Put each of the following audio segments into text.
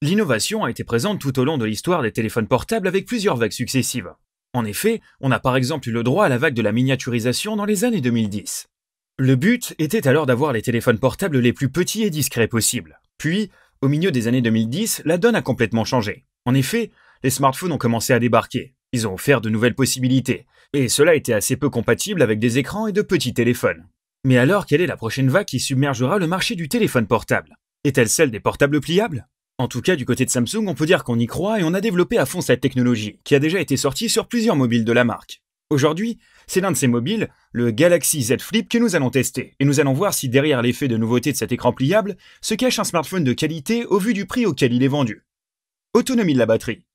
L'innovation a été présente tout au long de l'histoire des téléphones portables avec plusieurs vagues successives. En effet, on a par exemple eu le droit à la vague de la miniaturisation dans les années 2010. Le but était alors d'avoir les téléphones portables les plus petits et discrets possibles. Puis, au milieu des années 2010, la donne a complètement changé. En effet, les smartphones ont commencé à débarquer. Ils ont offert de nouvelles possibilités, et cela était assez peu compatible avec des écrans et de petits téléphones. Mais alors, quelle est la prochaine vague qui submergera le marché du téléphone portable Est-elle celle des portables pliables en tout cas, du côté de Samsung, on peut dire qu'on y croit et on a développé à fond cette technologie, qui a déjà été sortie sur plusieurs mobiles de la marque. Aujourd'hui, c'est l'un de ces mobiles, le Galaxy Z Flip, que nous allons tester, et nous allons voir si derrière l'effet de nouveauté de cet écran pliable se cache un smartphone de qualité au vu du prix auquel il est vendu. Autonomie de la batterie.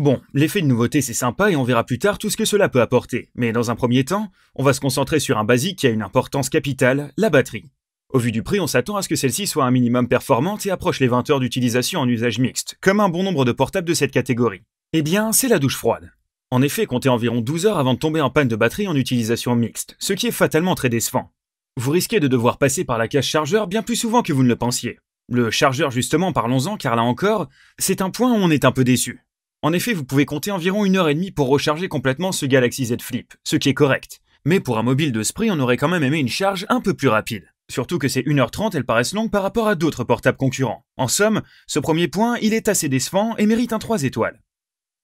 Bon, l'effet de nouveauté c'est sympa et on verra plus tard tout ce que cela peut apporter, mais dans un premier temps, on va se concentrer sur un basique qui a une importance capitale, la batterie. Au vu du prix, on s'attend à ce que celle-ci soit un minimum performante et approche les 20 heures d'utilisation en usage mixte, comme un bon nombre de portables de cette catégorie. Eh bien, c'est la douche froide. En effet, comptez environ 12 heures avant de tomber en panne de batterie en utilisation mixte, ce qui est fatalement très décevant. Vous risquez de devoir passer par la cache chargeur bien plus souvent que vous ne le pensiez. Le chargeur justement, parlons-en, car là encore, c'est un point où on est un peu déçu. En effet, vous pouvez compter environ une heure et demie pour recharger complètement ce Galaxy Z Flip, ce qui est correct. Mais pour un mobile de ce prix, on aurait quand même aimé une charge un peu plus rapide. Surtout que ces 1h30, elles paraissent longues par rapport à d'autres portables concurrents. En somme, ce premier point, il est assez décevant et mérite un 3 étoiles.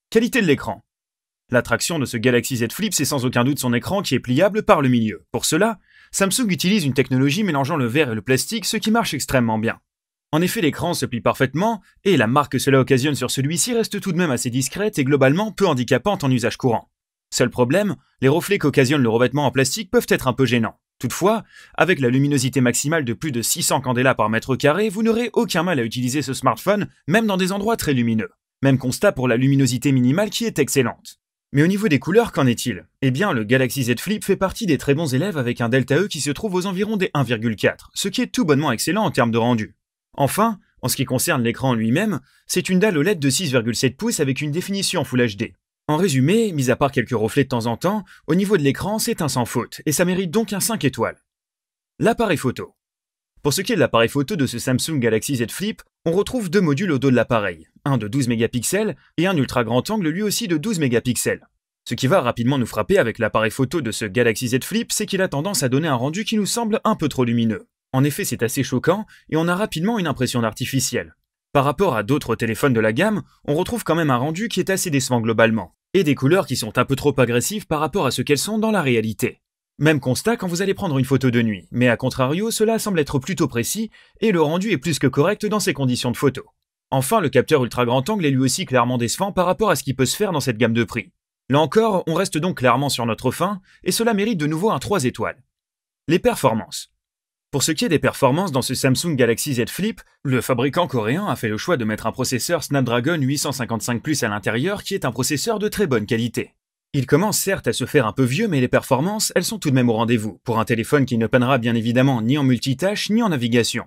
Qualité de l'écran. L'attraction de ce Galaxy Z Flip, c'est sans aucun doute son écran qui est pliable par le milieu. Pour cela, Samsung utilise une technologie mélangeant le verre et le plastique, ce qui marche extrêmement bien. En effet, l'écran se plie parfaitement, et la marque que cela occasionne sur celui-ci reste tout de même assez discrète et globalement peu handicapante en usage courant. Seul problème, les reflets qu'occasionne le revêtement en plastique peuvent être un peu gênants. Toutefois, avec la luminosité maximale de plus de 600 candélas par mètre carré, vous n'aurez aucun mal à utiliser ce smartphone, même dans des endroits très lumineux. Même constat pour la luminosité minimale qui est excellente. Mais au niveau des couleurs, qu'en est-il Eh bien, le Galaxy Z Flip fait partie des très bons élèves avec un delta E qui se trouve aux environs des 1,4, ce qui est tout bonnement excellent en termes de rendu. Enfin, en ce qui concerne l'écran lui-même, c'est une dalle OLED de 6,7 pouces avec une définition Full HD, en résumé, mis à part quelques reflets de temps en temps, au niveau de l'écran, c'est un sans faute, et ça mérite donc un 5 étoiles. L'appareil photo. Pour ce qui est de l'appareil photo de ce Samsung Galaxy Z Flip, on retrouve deux modules au dos de l'appareil, un de 12 mégapixels et un ultra grand angle lui aussi de 12 mégapixels. Ce qui va rapidement nous frapper avec l'appareil photo de ce Galaxy Z Flip, c'est qu'il a tendance à donner un rendu qui nous semble un peu trop lumineux. En effet, c'est assez choquant et on a rapidement une impression d'artificiel. Par rapport à d'autres téléphones de la gamme, on retrouve quand même un rendu qui est assez décevant globalement, et des couleurs qui sont un peu trop agressives par rapport à ce qu'elles sont dans la réalité. Même constat quand vous allez prendre une photo de nuit, mais à contrario, cela semble être plutôt précis, et le rendu est plus que correct dans ces conditions de photo. Enfin, le capteur ultra grand angle est lui aussi clairement décevant par rapport à ce qui peut se faire dans cette gamme de prix. Là encore, on reste donc clairement sur notre fin, et cela mérite de nouveau un 3 étoiles. Les performances. Pour ce qui est des performances dans ce Samsung Galaxy Z Flip, le fabricant coréen a fait le choix de mettre un processeur Snapdragon 855 Plus à l'intérieur qui est un processeur de très bonne qualité. Il commence certes à se faire un peu vieux, mais les performances, elles sont tout de même au rendez-vous, pour un téléphone qui ne panera bien évidemment ni en multitâche ni en navigation.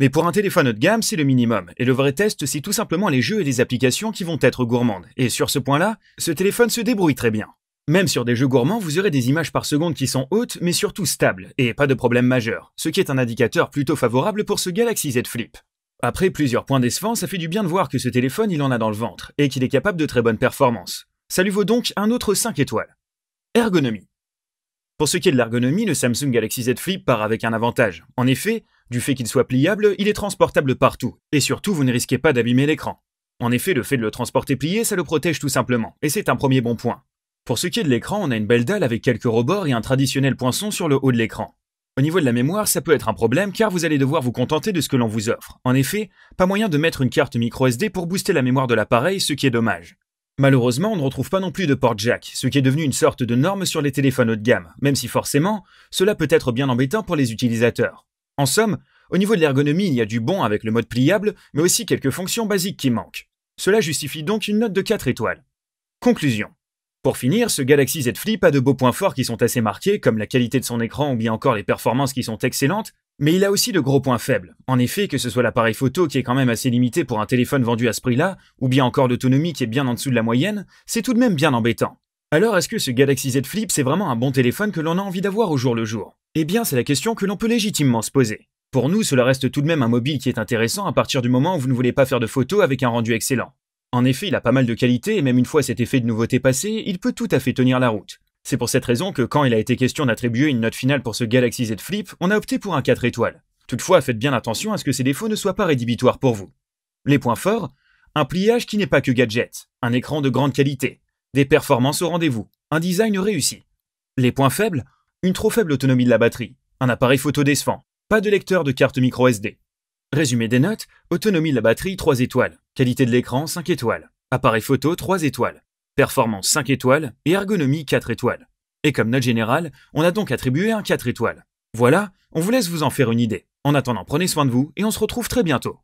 Mais pour un téléphone haut de gamme, c'est le minimum, et le vrai test, c'est tout simplement les jeux et les applications qui vont être gourmandes, et sur ce point-là, ce téléphone se débrouille très bien. Même sur des jeux gourmands, vous aurez des images par seconde qui sont hautes, mais surtout stables, et pas de problème majeur, ce qui est un indicateur plutôt favorable pour ce Galaxy Z Flip. Après plusieurs points décevants, ça fait du bien de voir que ce téléphone il en a dans le ventre, et qu'il est capable de très bonnes performances. Ça lui vaut donc un autre 5 étoiles. Ergonomie. Pour ce qui est de l'ergonomie, le Samsung Galaxy Z Flip part avec un avantage. En effet, du fait qu'il soit pliable, il est transportable partout, et surtout vous ne risquez pas d'abîmer l'écran. En effet, le fait de le transporter plié, ça le protège tout simplement, et c'est un premier bon point. Pour ce qui est de l'écran, on a une belle dalle avec quelques rebords et un traditionnel poinçon sur le haut de l'écran. Au niveau de la mémoire, ça peut être un problème car vous allez devoir vous contenter de ce que l'on vous offre. En effet, pas moyen de mettre une carte micro SD pour booster la mémoire de l'appareil, ce qui est dommage. Malheureusement, on ne retrouve pas non plus de port jack, ce qui est devenu une sorte de norme sur les téléphones haut de gamme, même si forcément, cela peut être bien embêtant pour les utilisateurs. En somme, au niveau de l'ergonomie, il y a du bon avec le mode pliable, mais aussi quelques fonctions basiques qui manquent. Cela justifie donc une note de 4 étoiles. Conclusion. Pour finir, ce Galaxy Z Flip a de beaux points forts qui sont assez marqués, comme la qualité de son écran ou bien encore les performances qui sont excellentes, mais il a aussi de gros points faibles. En effet, que ce soit l'appareil photo qui est quand même assez limité pour un téléphone vendu à ce prix-là, ou bien encore l'autonomie qui est bien en dessous de la moyenne, c'est tout de même bien embêtant. Alors est-ce que ce Galaxy Z Flip c'est vraiment un bon téléphone que l'on a envie d'avoir au jour le jour Eh bien c'est la question que l'on peut légitimement se poser. Pour nous, cela reste tout de même un mobile qui est intéressant à partir du moment où vous ne voulez pas faire de photos avec un rendu excellent. En effet, il a pas mal de qualité et même une fois cet effet de nouveauté passé, il peut tout à fait tenir la route. C'est pour cette raison que quand il a été question d'attribuer une note finale pour ce Galaxy Z Flip, on a opté pour un 4 étoiles. Toutefois, faites bien attention à ce que ces défauts ne soient pas rédhibitoires pour vous. Les points forts Un pliage qui n'est pas que gadget, un écran de grande qualité, des performances au rendez-vous, un design réussi. Les points faibles Une trop faible autonomie de la batterie, un appareil photo décevant, pas de lecteur de carte micro SD. Résumé des notes, autonomie de la batterie 3 étoiles, Qualité de l'écran 5 étoiles. Appareil photo 3 étoiles. Performance 5 étoiles et ergonomie 4 étoiles. Et comme note générale, on a donc attribué un 4 étoiles. Voilà, on vous laisse vous en faire une idée. En attendant, prenez soin de vous et on se retrouve très bientôt.